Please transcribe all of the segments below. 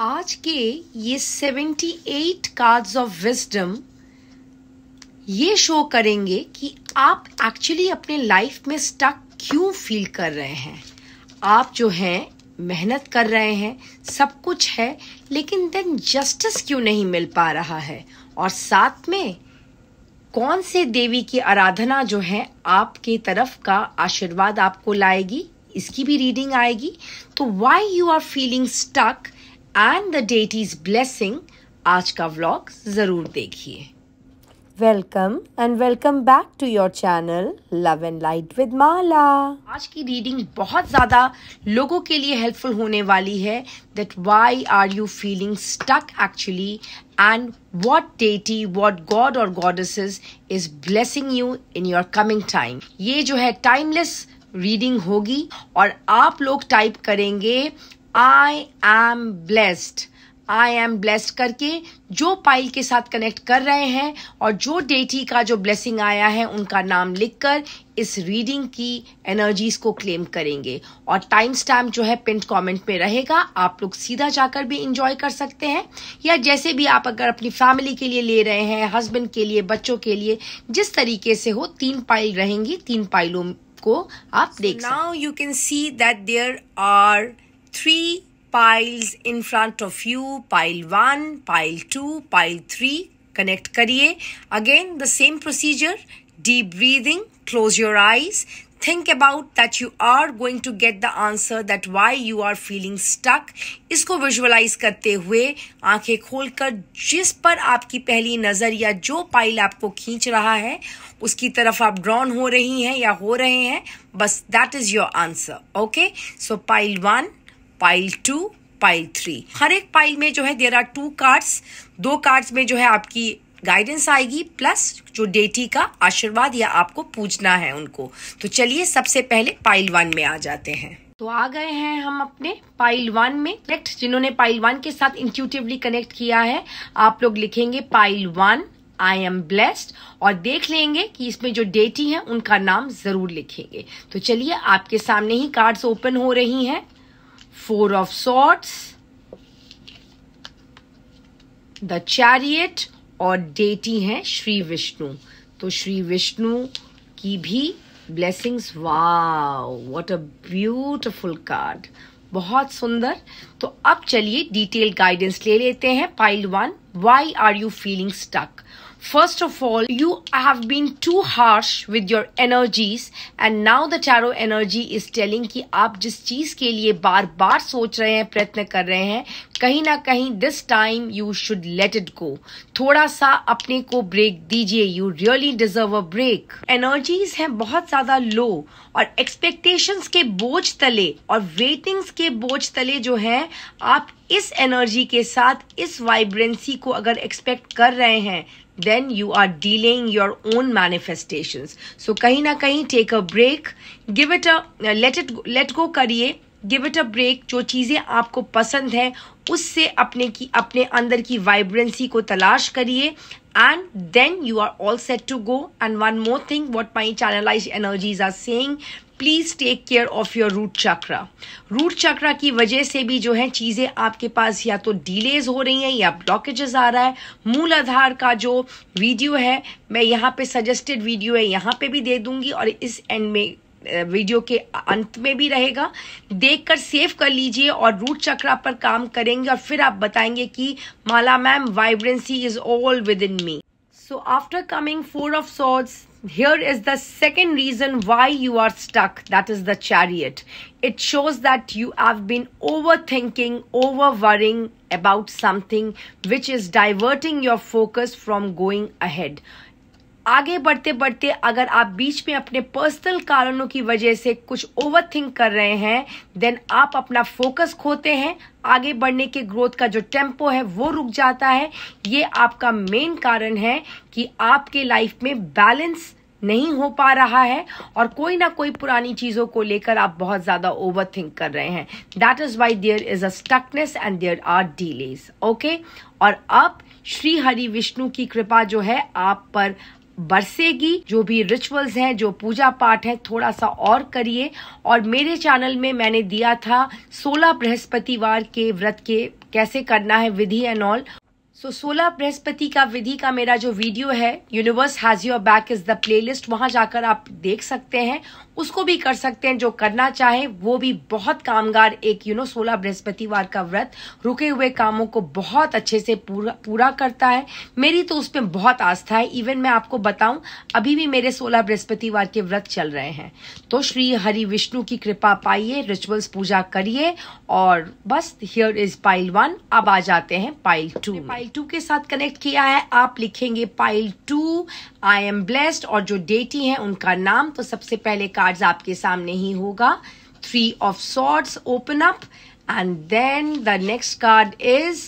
आज के ये seventy eight cards of wisdom ये शो करेंगे कि आप एक्चुअली अपने लाइफ में स्टक क्यों फील कर रहे हैं आप जो हैं मेहनत कर रहे हैं सब कुछ है लेकिन देन जस्टिस क्यों नहीं मिल पा रहा है और साथ में कौन से देवी की आराधना जो है आपके तरफ का आशीर्वाद आपको लाएगी इसकी भी रीडिंग आएगी तो why you are feeling stuck and the deities blessing आज का व्लॉग ज़रूर देखिए welcome and welcome back to your channel love and light with Mala आज की रीडिंग बहुत ज़्यादा लोगों के लिए हेल्पफुल होने वाली है that why are you feeling stuck actually and what deity what god और goddesses is blessing you in your coming time ये जो है टाइमलेस रीडिंग होगी और आप लोग टाइप करेंगे I am blessed I am blessed करके जो पाइल के साथ कनेक्ट कर रहे हैं और जो डेटी का जो ब्लेसिंग आया है उनका नाम लिखकर इस रीडिंग की एनर्जीज को क्लेम करेंगे और टाइम स्टैम्प जो है पिंट कमेंट में रहेगा आप लोग सीधा जाकर भी इंजॉय कर सकते हैं या जैसे भी आप अगर अपनी फैमिली के लिए ले रहे हैं हस्बैंड के लिए बच्चों के लिए जिस तरीके से हो तीन पाइल रहेंगी तीन पाइलों को आप देख now you can see that there are three piles in front of you pile 1 pile 2 pile 3 connect kariye again the same procedure deep breathing close your eyes think about that you are going to get the answer that why you are feeling stuck isko visualize karte hue aankhein khol kar jis par aapki pehli nazar ya jo pile aapko खींच raha hai uski taraf aap drawn ho rahi hain ya ho rahe hain bas that is your answer okay so pile 1 pile two pile three हर एक pile में जो है there are two cards दो cards में जो है आपकी गाइडेंस आएगी प्लस जो डेटी का आशीर्वाद या आपको पूछना है उनको तो चलिए सबसे पहले पाइल वन में आ जाते हैं तो आ गए हैं हम अपने पाइल वन में करेक्ट जिन्होंने पाइल वन के साथ इंट्यूटिवली कनेक्ट किया है आप लोग लिखेंगे pile one I am blessed और देख लेंगे कि इसमें जो डेटी है उनका नाम जरूर लिखेंगे तो चलिए आपके सामने ही कार्ड्स ओपन हो रही हैं Four of Swords, the chariot और डेटी हैं श्री विष्णु तो श्री विष्णु की भी blessings wow what a beautiful card बहुत सुंदर तो अब चलिए डिटेल गाइडेंस ले लेते हैं pile one why are you feeling stuck First of all, you have been too harsh with your energies and now the tarot energy is telling कि आप जिस चीज़ के लिए बार बार सोच रहे हैं प्रयत्न कर रहे हैं कहीं ना कहीं this time you should let it go थोड़ा सा अपने को ब्रेक दीजिए you really deserve a break energies हैं बहुत ज़्यादा लो और एक्सपेक्टेशंस के बोझ तले और वेटिंग्स के बोझ तले जो हैं आप इस एनर्जी के साथ इस वाइब्रेंसी को अगर एक्सपेक्ट कर रहे हैं then you are delaying your own manifestations so kahin na kahin take a break give it a let it let go करिए गिव इट अ ब्रेक जो चीज़ें आपको पसंद हैं उससे अपने की अपने अंदर की वाइब्रेंसी को तलाश करिए and then you are all set to go and one more thing what my channelize energies are saying please take care of your root chakra root chakra की वजह से भी जो है चीज़ें आपके पास या तो डिलेज हो रही हैं या ब्लॉकेजेस आ रहा है मूल आधार का जो वीडियो है मैं यहाँ पे सजेस्टेड वीडियो है यहाँ पे भी दे दूंगी और इस एंड में वीडियो के अंत में भी रहेगा देखकर सेव कर लीजिए और रूट चक्रा पर काम करेंगे और फिर आप बताएंगे कि Mala ma'am vibrancy is all within me so after coming four of swords here is the second reason why you are stuck that is the chariot it shows that you have been overthinking over worrying about something which is diverting your focus from going ahead आगे बढ़ते बढ़ते अगर आप बीच में अपने personal कारणों की वजह से कुछ ओवरथिंक कर रहे हैं देन आप अपना फोकस खोते हैं आगे बढ़ने के ग्रोथ का जो टेम्पो है वो रुक जाता है ये आपका मेन कारण है कि आपके लाइफ में बैलेंस नहीं हो पा रहा है और कोई ना कोई पुरानी चीज़ों को लेकर आप बहुत ज़्यादा ओवर थिंक कर रहे हैं that is why there is a stuckness and there are delays okay और अब श्री हरि विष्णु की कृपा जो है आप पर बरसेगी जो भी रिचुअल्स हैं जो पूजा पाठ है थोड़ा सा और करिए और मेरे चैनल में मैंने दिया था सोलह बृहस्पतिवार के व्रत के कैसे करना है विधि एंड ऑल सो सोलह बृहस्पति का विधि का मेरा जो वीडियो है universe has your back is the playlist वहां जाकर आप देख सकते हैं उसको भी कर सकते हैं जो करना चाहे वो भी बहुत कामगार एक यू नो सोलह बृहस्पतिवार का व्रत रुके हुए कामों को बहुत अच्छे से पूरा पूरा करता है मेरी तो उसमें बहुत आस्था है इवन मैं आपको बताऊं अभी भी मेरे सोलह बृहस्पतिवार के व्रत चल रहे हैं तो श्री हरि विष्णु की कृपा पाइए रिचुअल्स पूजा करिए और बस हियर इज पाइल वन अब आ जाते हैं पाइल टू पाइल टू के साथ कनेक्ट किया है आप लिखेंगे pile two I am blessed और जो डेटी है उनका नाम तो सबसे पहले का कार्ड्स आपके सामने ही होगा three of swords open up and then the next card is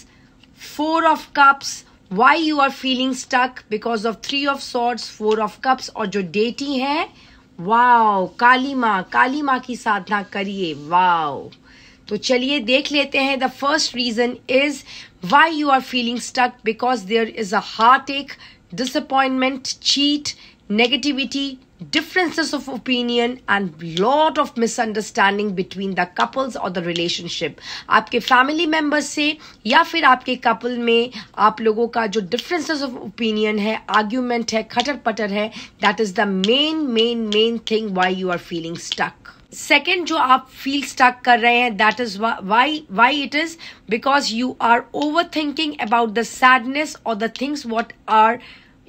four of cups why you are feeling stuck because of three of swords four of cups और जो डेटी है वाओ काली माँ काली माँ की साधना करिए वाओ तो चलिए देख लेते हैं the first reason is why you are feeling stuck because there is a heart एक disappointment cheat negativity differences of opinion and lot of misunderstanding between the couples or the relationship आपके family member से या फिर आपके couple में आप लोगों का जो डिफरेंसेस ऑफ ओपिनियन है आर्ग्यूमेंट है खटर पटर है that is the main main main thing why you are feeling stuck second जो आप फील स्टक कर रहे हैं that is why why it is because you are overthinking about the sadness और the things what are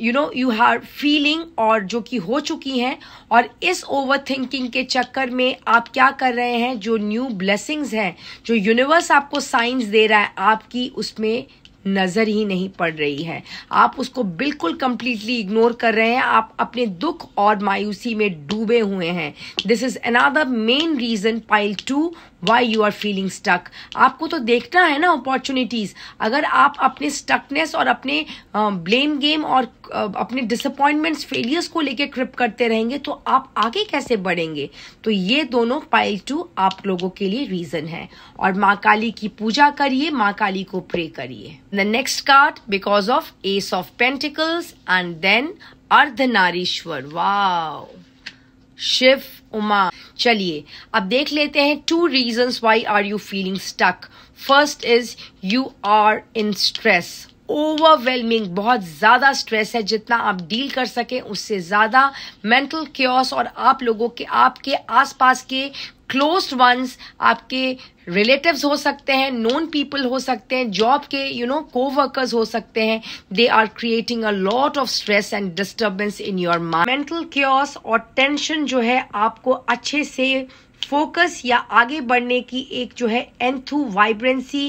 you know you हर feeling और जो कि हो चुकी हैं और इस ओवर थिंकिंग के चक्कर में आप क्या कर रहे हैं जो न्यू ब्लेसिंग्स हैं जो यूनिवर्स आपको साइंस दे रहा है आपकी उसमें नज़र ही नहीं पड़ रही है आप उसको बिल्कुल कंप्लीटली इग्नोर कर रहे हैं आप अपने दुख और मायूसी में डूबे हुए हैं this is another main reason pile two why you are feeling stuck आपको तो देखना है ना अपॉर्चुनिटीज़ अगर आप अपने स्टकनेस और अपने ब्लेम गेम और अपने डिसअपॉइंटमेंट्स फेलियर्स को लेके क्रिप करते रहेंगे तो आप आगे कैसे बढ़ेंगे तो ये दोनों पाइल टू आप लोगों के लिए रीज़न है और माँ काली की पूजा करिए माँ काली को प्रे करिए the next card because of ace of pentacles and then Ardhanarishvara wow Shiva Uma चलिए अब देख लेते हैं two reasons why are you feeling stuck first is you are in stress overwhelming बहुत ज़्यादा स्ट्रेस है जितना आप डील कर सकें उससे ज़्यादा मेंटल क्योस और आप लोगों के आपके आसपास के क्लोज वंस आपके रिलेटिव्स हो सकते हैं नॉन पीपल हो सकते हैं जॉब के यू नो कोवर्कर्स हो सकते हैं they are creating a lot of stress and disturbance in your mind mental chaos और टेंशन जो है आपको अच्छे से फोकस या आगे बढ़ने की एक जो है एंथू वाइब्रेंसी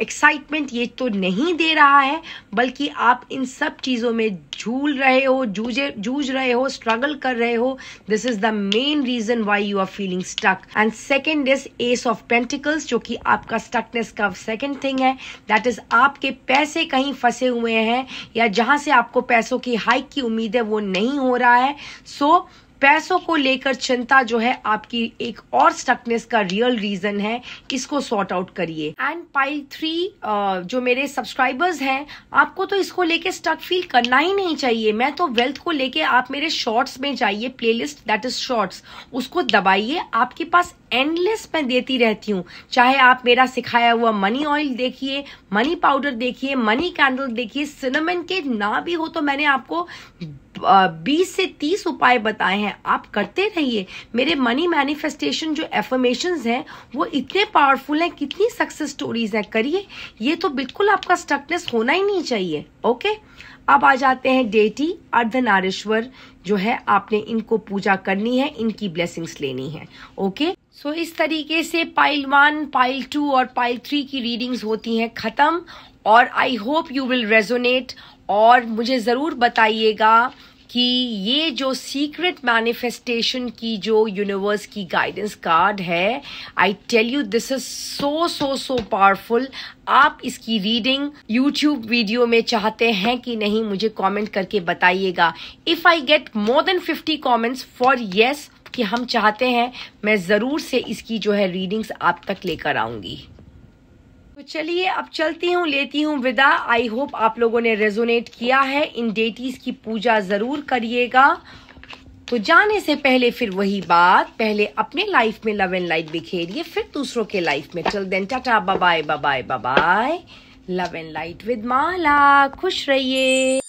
एक्साइटमेंट ये तो नहीं दे रहा है बल्कि आप इन सब चीज़ों में झूल रहे हो जूझे जूझ रहे हो स्ट्रगल कर रहे हो this is the main reason why you are feeling stuck and second is ace of pentacles जो कि आपका स्टकनेस का सेकेंड थिंग है दैट इज आपके पैसे कहीं फंसे हुए हैं या जहाँ से आपको पैसों की हाइक की उम्मीद है वो नहीं हो रहा है सो so, पैसों को लेकर चिंता जो है आपकी एक और स्टकनेस का रियल रीजन है इसको सॉर्ट आउट करिए एंड पाइल थ्री जो मेरे सब्सक्राइबर्स हैं आपको तो इसको लेके स्टक फील करना ही नहीं चाहिए मैं तो वेल्थ को लेके आप मेरे शॉर्ट्स में जाइए प्लेलिस्ट दैट इज शॉर्ट्स उसको दबाइए आपके पास एंडलेस मैं देती रहती हूँ चाहे आप मेरा सिखाया हुआ मनी ऑयल देखिए मनी पाउडर देखिए मनी कैंडल देखिए सिनेमन के ना भी हो तो मैंने आपको बीस से तीस उपाय बताए हैं आप करते रहिए मेरे मनी मैनिफेस्टेशन जो एफर्मेशन हैं वो इतने पावरफुल हैं कितनी सक्सेस स्टोरीज हैं करिए ये तो बिल्कुल आपका स्टकनेस होना ही नहीं चाहिए ओके अब आ जाते हैं डेटी अर्धनारेश्वर जो है आपने इनको पूजा करनी है इनकी ब्लेसिंग्स लेनी है ओके सो so, इस तरीके से पाइल वन पाइल टू और पाइल थ्री की रीडिंग्स होती हैं ख़त्म और I hope you will resonate और मुझे ज़रूर बताइएगा कि ये जो सीक्रेट मैनिफेस्टेशन की जो यूनिवर्स की गाइडेंस कार्ड है I tell you this is so so so powerful आप इसकी रीडिंग यूट्यूब वीडियो में चाहते हैं कि नहीं मुझे कमेंट करके बताइएगा if I get more than fifty comments for yes कि हम चाहते हैं मैं ज़रूर से इसकी जो है रीडिंग्स आप तक लेकर आऊंगी तो चलिए अब चलती हूँ लेती हूँ विदा आई होप आप लोगों ने रेजोनेट किया है इन डेटीज़ की पूजा ज़रूर करिएगा तो जाने से पहले फिर वही बात पहले अपने लाइफ में लव एंड लाइट बिखेरिए फिर दूसरों के लाइफ में चल then tata bye bye bye bye love and light with Mala खुश रहिए